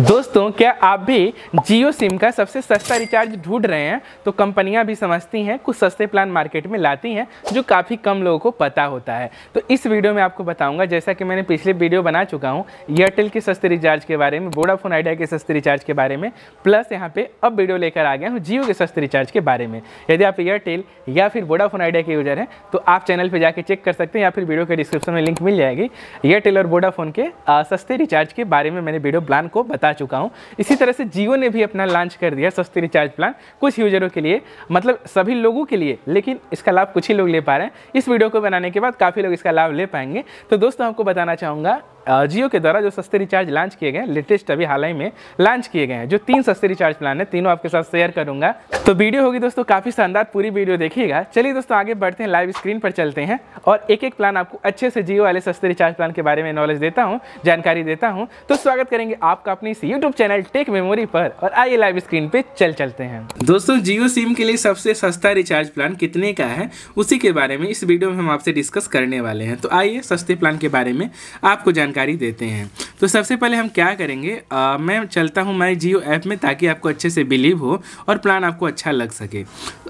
दोस्तों क्या आप भी जियो सिम का सबसे सस्ता रिचार्ज ढूंढ रहे हैं तो कंपनियां भी समझती हैं कुछ सस्ते प्लान मार्केट में लाती हैं जो काफ़ी कम लोगों को पता होता है तो इस वीडियो में आपको बताऊंगा जैसा कि मैंने पिछले वीडियो बना चुका हूं एयरटेल के सस्ते रिचार्ज के बारे में वोडाफोन आइडिया के सस्ते रिचार्ज के बारे में प्लस यहाँ पर अब वीडियो लेकर आ गया हूँ जियो के सस्ते रिचार्ज के बारे में यदि आप एयरटेल या फिर वोडाफोन आइडिया के यूजर हैं तो आप चैनल पर जाकर चेक कर सकते हैं या फिर वीडियो के डिस्क्रिप्शन में लिंक मिल जाएगी एयरटेल और वोडाफोन के सस्ते रिचार्ज के बारे में मैंने वीडियो प्लान को बता बता चुका हूँ इसी तरह से जियो ने भी अपना लॉन्च कर दिया सस्ती रिचार्ज प्लान कुछ यूजरों के लिए मतलब सभी लोगों के लिए लेकिन इसका लाभ कुछ ही लोग ले पा रहे हैं इस वीडियो को बनाने के बाद काफ़ी लोग इसका लाभ ले पाएंगे तो दोस्तों आपको बताना चाहूँगा जियो के द्वारा जो सस्ते रिचार्ज लॉन्च किए गए लेटेस्ट अभी हाल ही में लॉन्च किए गए हैं जो तीन सस्ते रिचार्ज प्लान है तीनों आपके साथ शेयर करूंगा तो वीडियो होगी दोस्तों काफ़ी शानदार पूरी वीडियो देखिएगा चलिए दोस्तों आगे बढ़ते हैं लाइव स्क्रीन पर चलते हैं और एक एक प्लान आपको अच्छे से जियो वाले सस्ते रिचार्ज प्लान के बारे में नॉलेज देता हूँ जानकारी देता हूँ तो स्वागत करेंगे आपका अपने इस यूट्यूब चैनल टेक मेमोरी पर और आइए लाइव स्क्रीन पे चल चलते हैं दोस्तों जियो सिम के लिए सबसे सस्ता रिचार्ज प्लान कितने का है उसी के बारे में इस वीडियो में हम आपसे डिस्कस करने वाले हैं तो आइए सस्ते प्लान के बारे में आपको जानकारी जानकारी देते हैं तो सबसे पहले हम क्या करेंगे आ, मैं चलता हूँ माई जियो ऐप में ताकि आपको अच्छे से बिलीव हो और प्लान आपको अच्छा लग सके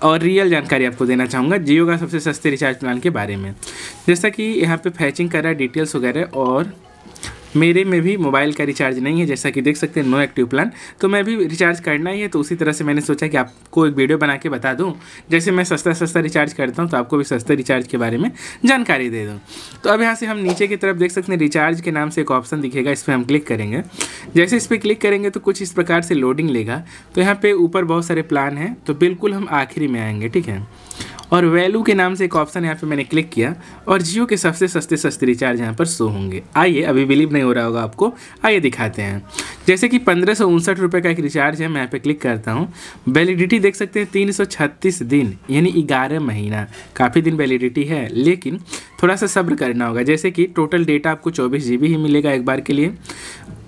और रियल जानकारी आपको देना चाहूँगा जियो का सबसे सस्ते रिचार्ज प्लान के बारे में जैसा कि यहाँ पर फैचिंग कर रहा है डिटेल्स वगैरह और मेरे में भी मोबाइल का रिचार्ज नहीं है जैसा कि देख सकते हैं नो एक्टिव प्लान तो मैं भी रिचार्ज करना ही है तो उसी तरह से मैंने सोचा कि आपको एक वीडियो बना के बता दूँ जैसे मैं सस्ता सस्ता रिचार्ज करता हूँ तो आपको भी सस्ते रिचार्ज के बारे में जानकारी दे दूँ तो अब यहाँ से हम नीचे की तरफ देख सकते हैं रिचार्ज के नाम से एक ऑप्शन दिखेगा इस पर हम क्लिक करेंगे जैसे इस पर क्लिक करेंगे तो कुछ इस प्रकार से लोडिंग लेगा तो यहाँ पर ऊपर बहुत सारे प्लान हैं तो बिल्कुल हम आखिरी में आएंगे ठीक है और वैल्यू के नाम से एक ऑप्शन यहाँ पे मैंने क्लिक किया और जियो के सबसे सस्ते सस्ते रिचार्ज यहाँ पर शो होंगे आइए अभी बिलीव नहीं हो रहा होगा आपको आइए दिखाते हैं जैसे कि पंद्रह सौ उनसठ रुपये का एक रिचार्ज है मैं यहाँ पे क्लिक करता हूँ वैलिडिटी देख सकते हैं तीन सौ छत्तीस दिन यानी ग्यारह महीना काफ़ी दिन वैलिडिटी है लेकिन थोड़ा सा सब्र करना होगा जैसे कि टोटल डेटा आपको चौबीस जी ही मिलेगा एक बार के लिए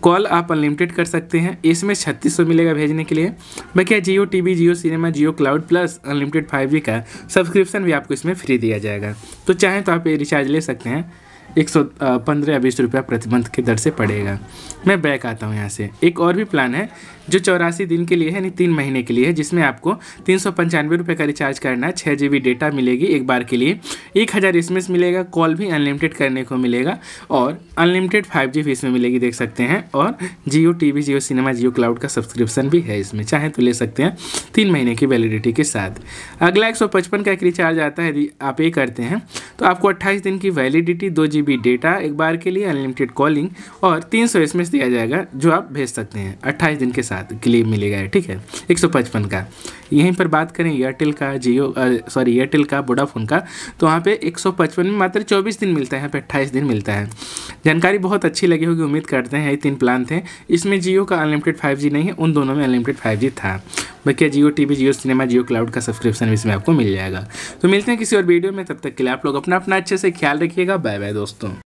कॉल आप अनलिमिटेड कर सकते हैं इसमें छत्तीस सौ मिलेगा भेजने के लिए बाकी Jio TV Jio cinema Jio cloud plus unlimited five का सब्सक्रिप्शन भी आपको इसमें फ्री दिया जाएगा तो चाहें तो आप ये रिचार्ज ले सकते हैं एक सौ पंद्रह या बीस रुपया प्रतिबंध के दर से पड़ेगा मैं बैक आता हूँ यहाँ से एक और भी प्लान है जो चौरासी दिन के लिए है यानी तीन महीने के लिए है जिसमें आपको तीन सौ पंचानवे रुपये का रिचार्ज करना है छः जी बी डेटा मिलेगी एक बार के लिए एक हज़ार एस एम एस मिलेगा कॉल भी अनलिमिटेड करने को मिलेगा और अनलिमिटेड फाइव जी फीस में मिलेगी देख सकते हैं और Jio T V Jio cinema Jio cloud का सब्सक्रिप्शन भी है इसमें चाहें तो ले सकते हैं तीन महीने की वैलिडिटी के साथ अगला एक सौ पचपन का एक रिचार्ज आता है यदि आप ये करते हैं तो आपको अट्ठाईस दिन की वैलिडिटी दो जी जी डेटा एक बार के लिए अनलिमिटेड कॉलिंग और 300 सौ दिया जाएगा जो आप भेज सकते हैं 28 दिन के साथ के लिए मिलेगा ठीक है 155 का यहीं पर बात करें एयरटेल का जियो सॉरी एयरटेल का वोडाफोन का तो वहाँ पे 155 में मात्र 24 दिन मिलता है यहाँ पे 28 दिन मिलता है जानकारी बहुत अच्छी लगी होगी उम्मीद करते हैं ये तीन प्लान थे इसमें जियो का अनलिमिटेड फाइव नहीं है उन दोनों में अनलिमिटेड फाइव था बाकी Jio TV Jio cinema Jio cloud का सब्सक्रिप्शन इसमें आपको मिल जाएगा तो मिलते हैं किसी और वीडियो में तब तक के लिए आप लोग अपना अपना अच्छे से ख्याल रखिएगा बाय बाय दोस्तों agosto.